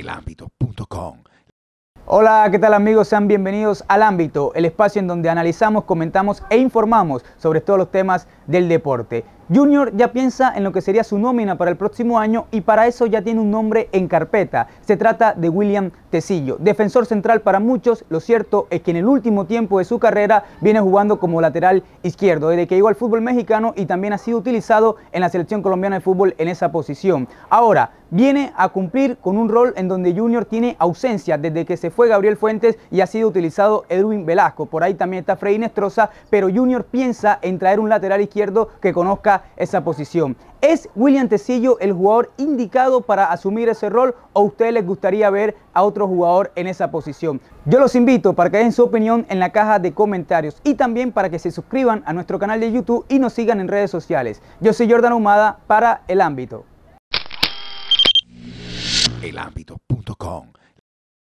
elámbito.com. Hola, ¿qué tal amigos? Sean bienvenidos al ámbito, el espacio en donde analizamos, comentamos e informamos sobre todos los temas del deporte. Junior ya piensa en lo que sería su nómina para el próximo año y para eso ya tiene un nombre en carpeta. Se trata de William Tecillo, defensor central para muchos. Lo cierto es que en el último tiempo de su carrera viene jugando como lateral izquierdo, desde que llegó al fútbol mexicano y también ha sido utilizado en la selección colombiana de fútbol en esa posición. Ahora, viene a cumplir con un rol en donde Junior tiene ausencia desde que se fue Gabriel Fuentes y ha sido utilizado Edwin Velasco. Por ahí también está Freddy Nestroza, pero Junior piensa en traer un lateral izquierdo que conozca esa posición. ¿Es William Tecillo el jugador indicado para asumir ese rol o a ustedes les gustaría ver a otro jugador en esa posición? Yo los invito para que den su opinión en la caja de comentarios y también para que se suscriban a nuestro canal de YouTube y nos sigan en redes sociales. Yo soy Jordan Humada para El Ámbito. elambito.com